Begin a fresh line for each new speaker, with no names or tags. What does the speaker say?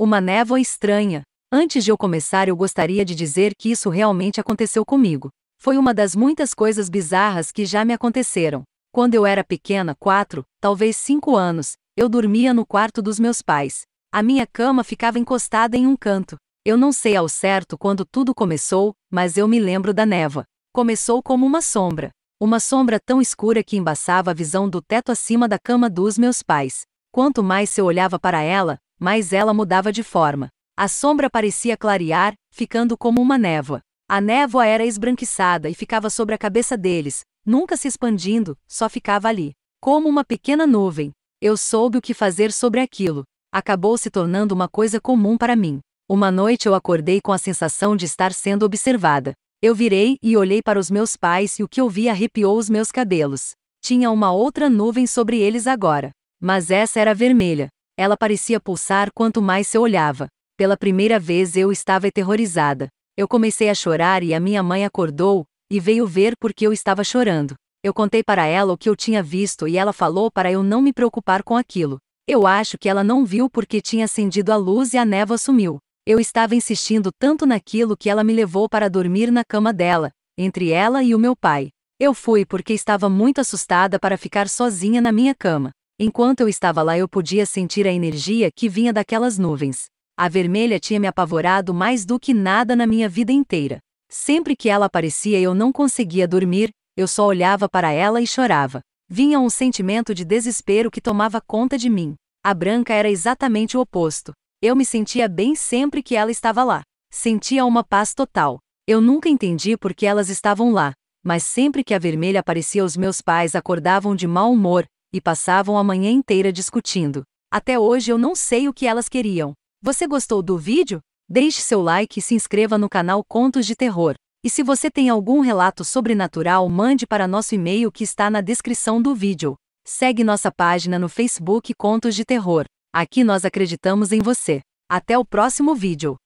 Uma névoa estranha. Antes de eu começar, eu gostaria de dizer que isso realmente aconteceu comigo. Foi uma das muitas coisas bizarras que já me aconteceram. Quando eu era pequena, quatro, talvez cinco anos, eu dormia no quarto dos meus pais. A minha cama ficava encostada em um canto. Eu não sei ao certo quando tudo começou, mas eu me lembro da névoa. Começou como uma sombra. Uma sombra tão escura que embaçava a visão do teto acima da cama dos meus pais. Quanto mais eu olhava para ela, mas ela mudava de forma. A sombra parecia clarear, ficando como uma névoa. A névoa era esbranquiçada e ficava sobre a cabeça deles, nunca se expandindo, só ficava ali, como uma pequena nuvem. Eu soube o que fazer sobre aquilo. Acabou se tornando uma coisa comum para mim. Uma noite eu acordei com a sensação de estar sendo observada. Eu virei e olhei para os meus pais e o que eu vi arrepiou os meus cabelos. Tinha uma outra nuvem sobre eles agora. Mas essa era vermelha. Ela parecia pulsar quanto mais se olhava. Pela primeira vez eu estava aterrorizada. Eu comecei a chorar e a minha mãe acordou e veio ver por que eu estava chorando. Eu contei para ela o que eu tinha visto e ela falou para eu não me preocupar com aquilo. Eu acho que ela não viu porque tinha acendido a luz e a névoa sumiu. Eu estava insistindo tanto naquilo que ela me levou para dormir na cama dela, entre ela e o meu pai. Eu fui porque estava muito assustada para ficar sozinha na minha cama. Enquanto eu estava lá, eu podia sentir a energia que vinha daquelas nuvens. A vermelha tinha me apavorado mais do que nada na minha vida inteira. Sempre que ela aparecia, eu não conseguia dormir, eu só olhava para ela e chorava. Vinha um sentimento de desespero que tomava conta de mim. A branca era exatamente o oposto. Eu me sentia bem sempre que ela estava lá. Sentia uma paz total. Eu nunca entendi por que elas estavam lá, mas sempre que a vermelha aparecia, os meus pais acordavam de mau humor, e passavam a manhã inteira discutindo. Até hoje eu não sei o que elas queriam. Você gostou do vídeo? Deixe seu like e se inscreva no canal Contos de Terror. E se você tem algum relato sobrenatural, mande para nosso e-mail que está na descrição do vídeo. Segue nossa página no Facebook Contos de Terror. Aqui nós acreditamos em você. Até o próximo vídeo.